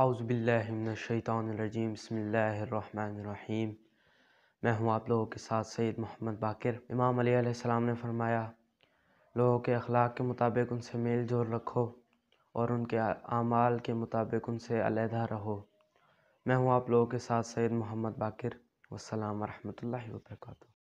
اعوذ باللہ من الشیطان الرجیم بسم اللہ الرحمن الرحیم میں ہوں آپ لوگوں کے ساتھ سید محمد باقر امام علیہ علیہ نے فرمایا لوگوں کے اخلاق کے مطابق ان سے میل جول رکھو اور ان کے اعمال کے مطابق ان سے علیحدہ رہو میں ہوں آپ لوگوں کے ساتھ سید محمد باقر والسلام ورحمۃ اللہ وبرکاتہ